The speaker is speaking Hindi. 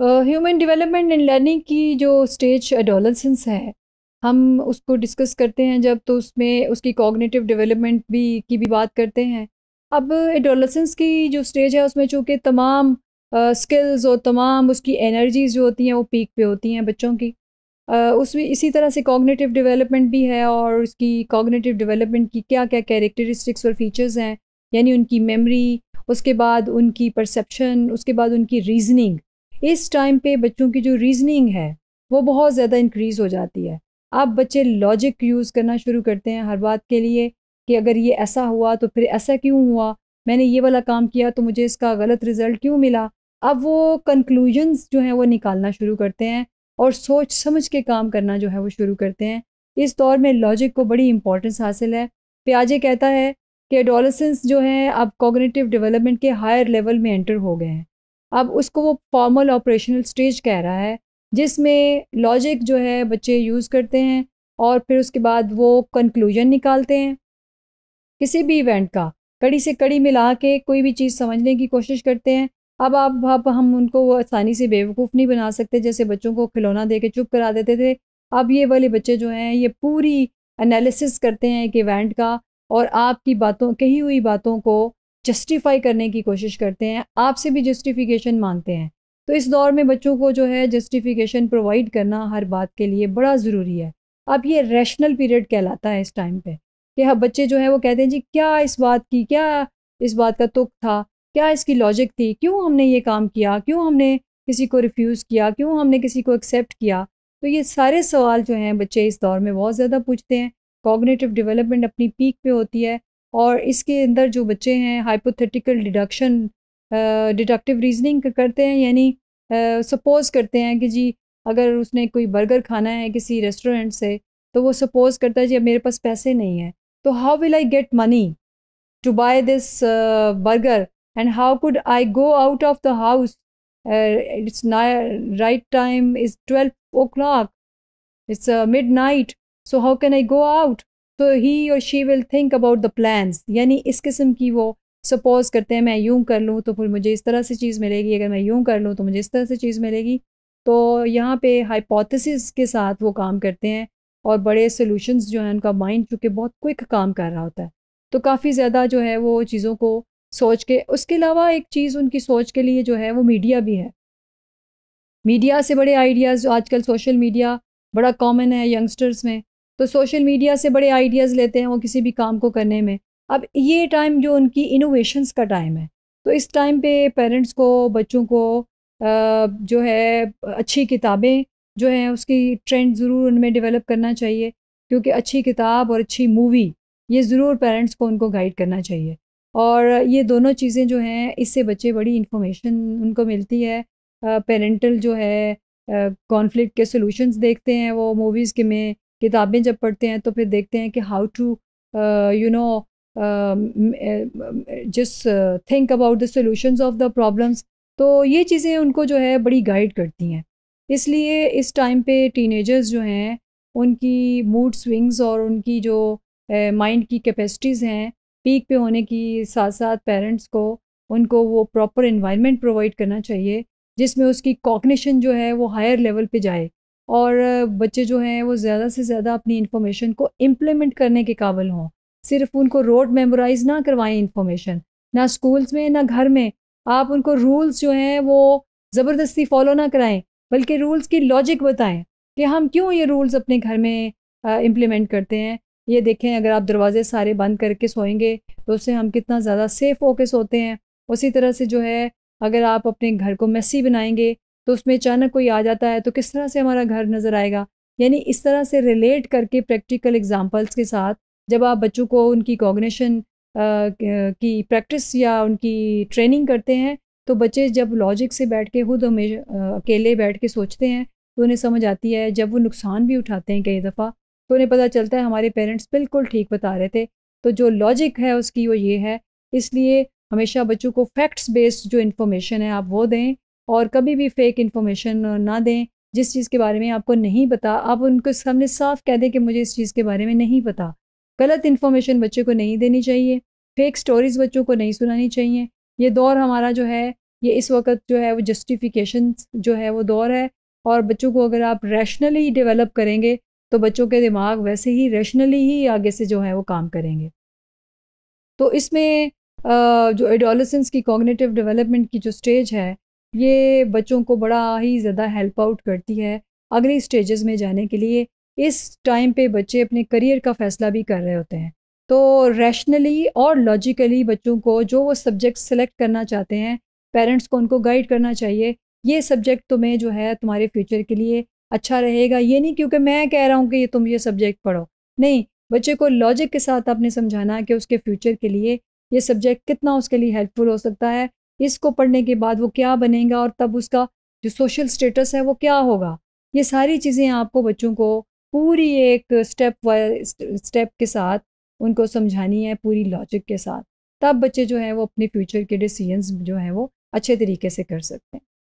ह्यूमन डेवलपमेंट एंड लर्निंग की जो स्टेज एडोलसेंस है हम उसको डिस्कस करते हैं जब तो उसमें उसकी कॉग्निटिव डेवलपमेंट भी की भी बात करते हैं अब एडोलसेंस की जो स्टेज है उसमें चूँकि तमाम स्किल्स uh, और तमाम उसकी एनर्जीज जो होती हैं वो पीक पे होती हैं बच्चों की uh, उसमें इसी तरह से कॉग्निटिव डेवलपमेंट भी है और उसकी कॉग्निटिव डेवलपमेंट की क्या क्या कैरेक्टरिस्टिक्स और फीचर्स हैं यानी उनकी मेमोरी उसके बाद उनकी परसेप्शन उसके बाद उनकी रीजनिंग इस टाइम पे बच्चों की जो रीजनिंग है वो बहुत ज़्यादा इंक्रीज़ हो जाती है अब बच्चे लॉजिक यूज़ करना शुरू करते हैं हर बात के लिए कि अगर ये ऐसा हुआ तो फिर ऐसा क्यों हुआ मैंने ये वाला काम किया तो मुझे इसका गलत रिज़ल्ट क्यों मिला अब वो कंक्लूजन्स जो हैं वो निकालना शुरू करते हैं और सोच समझ के काम करना जो है वो शुरू करते हैं इस दौर में लॉजिक को बड़ी इंपॉर्टेंस हासिल है प्याजे कहता है कि एडोलसेंस जो है अब कॉग्निटिव डेवलपमेंट के हायर लेवल में एंटर हो गए हैं अब उसको वो फॉर्मल ऑपरेशनल स्टेज कह रहा है जिसमें लॉजिक जो है बच्चे यूज़ करते हैं और फिर उसके बाद वो कंक्लूजन निकालते हैं किसी भी इवेंट का कड़ी से कड़ी मिला के कोई भी चीज़ समझने की कोशिश करते हैं अब आप अब हम उनको आसानी से बेवकूफ़ नहीं बना सकते जैसे बच्चों को खिलौना दे के चुप करा देते थे अब ये वाले बच्चे जो हैं ये पूरी एनालिसिस करते हैं एक इवेंट का और आपकी बातों कही हुई बातों को जस्टिफाई करने की कोशिश करते हैं आपसे भी जस्टिफिकेशन मांगते हैं तो इस दौर में बच्चों को जो है जस्टिफिकेशन प्रोवाइड करना हर बात के लिए बड़ा ज़रूरी है अब ये रैशनल पीरियड कहलाता है इस टाइम पे कि हम हाँ, बच्चे जो है वो कहते हैं जी क्या इस बात की क्या इस बात का तुख था क्या इसकी लॉजिक थी क्यों हमने ये काम किया क्यों हमने किसी को रिफ्यूज़ किया क्यों हमने किसी को एक्सेप्ट किया तो ये सारे सवाल जो हैं बच्चे इस दौर में बहुत ज़्यादा पूछते हैं कॉग्नेटिव डेवलपमेंट अपनी पीक पे होती है और इसके अंदर जो बच्चे हैं हाइपोथेटिकल डिडक्शन डिडक्टिव रीजनिंग करते हैं यानी सपोज़ करते हैं कि जी अगर उसने कोई बर्गर खाना है किसी रेस्टोरेंट से तो वो सपोज़ करता है जी अब मेरे पास पैसे नहीं है तो how will I get money to buy this burger and how could I go out of the house it's right time is twelve o'clock it's midnight so how can I go out तो ही और she will think about the plan यानी इस किस्म की वो सपोज़ करते हैं मैं यूं कर लूँ तो फिर मुझे इस तरह से चीज़ मिलेगी अगर मैं यूं कर लूँ तो मुझे इस तरह से चीज़ मिलेगी तो यहाँ पे हाइपोथेसिस के साथ वो काम करते हैं और बड़े सॉल्यूशंस जो हैं उनका माइंड चूँकि बहुत क्विक काम कर रहा होता है तो काफ़ी ज़्यादा जो है वो चीज़ों को सोच के उसके अलावा एक चीज़ उनकी सोच के लिए जो है वो मीडिया भी है मीडिया से बड़े आइडियाज़ आजकल सोशल मीडिया बड़ा कॉमन है यंगस्टर्स में तो सोशल मीडिया से बड़े आइडियाज़ लेते हैं वो किसी भी काम को करने में अब ये टाइम जो उनकी इनोवेशंस का टाइम है तो इस टाइम पे पेरेंट्स को बच्चों को जो है अच्छी किताबें जो हैं उसकी ट्रेंड ज़रूर उनमें डेवलप करना चाहिए क्योंकि अच्छी किताब और अच्छी मूवी ये ज़रूर पेरेंट्स को उनको गाइड करना चाहिए और ये दोनों चीज़ें जो हैं इससे बच्चे बड़ी इन्फॉर्मेशन उनको मिलती है पेरेंटल जो है कॉन्फ्लिक्ट के सॉल्यूशंस देखते हैं वो मूवीज़ के में किताबें जब पढ़ते हैं तो फिर देखते हैं कि how to you know just think about the solution of the problems तो ये चीज़ें उनको जो है बड़ी गाइड करती हैं इसलिए इस टाइम पे टीनेजर्स जो हैं उनकी मूड स्विंग्स और उनकी जो माइंड uh, की कैपेसिटीज़ हैं पीक पे होने की साथ साथ पेरेंट्स को उनको वो प्रॉपर इन्वायरमेंट प्रोवाइड करना चाहिए जिसमें उसकी कॉग्निशन जो है वो हायर लेवल पे जाए और बच्चे जो हैं वो ज़्यादा से ज़्यादा अपनी इन्फॉर्मेशन को इम्प्लीमेंट करने के काबिल हों सिर्फ उनको रोड मेमोराइज ना करवाएं इन्फॉर्मेशन ना स्कूल्स में ना घर में आप उनको रूल्स जो हैं वो ज़बरदस्ती फॉलो ना कराएं बल्कि रूल्स की लॉजिक बताएं कि हम क्यों ये रूल्स अपने घर में इम्प्लीमेंट करते हैं ये देखें अगर आप दरवाज़े सारे बंद करके सोएंगे तो उससे हम कितना ज़्यादा सेफ़ होके सोते हैं उसी तरह से जो है अगर आप अपने घर को मैसी बनाएंगे तो उसमें अचानक कोई आ जाता है तो किस तरह से हमारा घर नज़र आएगा यानी इस तरह से रिलेट करके प्रैक्टिकल एग्जाम्पल्स के साथ जब आप बच्चों को उनकी कॉग्निशन की प्रैक्टिस या उनकी ट्रेनिंग करते हैं तो बच्चे जब लॉजिक से बैठ के खुद हमेशा अकेले बैठ के सोचते हैं तो उन्हें समझ आती है जब वो नुकसान भी उठाते हैं कई दफ़ा तो उन्हें पता चलता है हमारे पेरेंट्स बिल्कुल ठीक बता रहे थे तो जो लॉजिक है उसकी वो ये है इसलिए हमेशा बच्चों को फैक्ट्स बेस्ड जो इन्फॉर्मेशन है आप वो दें और कभी भी फेक इन्फॉर्मेशन ना दें जिस चीज़ के बारे में आपको नहीं पता आप उनको सामने साफ कह दें कि मुझे इस चीज़ के बारे में नहीं पता गलत इन्फॉर्मेशन बच्चे को नहीं देनी चाहिए फेक स्टोरीज़ बच्चों को नहीं सुनानी चाहिए ये दौर हमारा जो है ये इस वक्त जो है वो जस्टिफिकेशन जो है वो दौर है और बच्चों को अगर आप रैशनली डेवलप करेंगे तो बच्चों के दिमाग वैसे ही रैशनली ही आगे से जो है वो काम करेंगे तो इसमें जो एडोलसेंस की कॉग्निटिव डेवलपमेंट की जो स्टेज है ये बच्चों को बड़ा ही ज़्यादा हेल्प आउट करती है अगले स्टेजेस में जाने के लिए इस टाइम पे बच्चे अपने करियर का फ़ैसला भी कर रहे होते हैं तो रैशनली और लॉजिकली बच्चों को जो वो सब्जेक्ट सेलेक्ट करना चाहते हैं पेरेंट्स को उनको गाइड करना चाहिए ये सब्जेक्ट तुम्हें जो है तुम्हारे फ्यूचर के लिए अच्छा रहेगा ये नहीं क्योंकि मैं कह रहा हूँ कि ये तुम ये सब्जेक्ट पढ़ो नहीं बच्चे को लॉजिक के साथ आपने समझाना कि उसके फ्यूचर के लिए ये सब्जेक्ट कितना उसके लिए हेल्पफुल हो सकता है इसको पढ़ने के बाद वो क्या बनेगा और तब उसका जो सोशल स्टेटस है वो क्या होगा ये सारी चीज़ें आपको बच्चों को पूरी एक स्टेप वाइज स्टेप के साथ उनको समझानी है पूरी लॉजिक के साथ तब बच्चे जो हैं वो अपने फ्यूचर के डिसीजंस जो हैं वो अच्छे तरीके से कर सकते हैं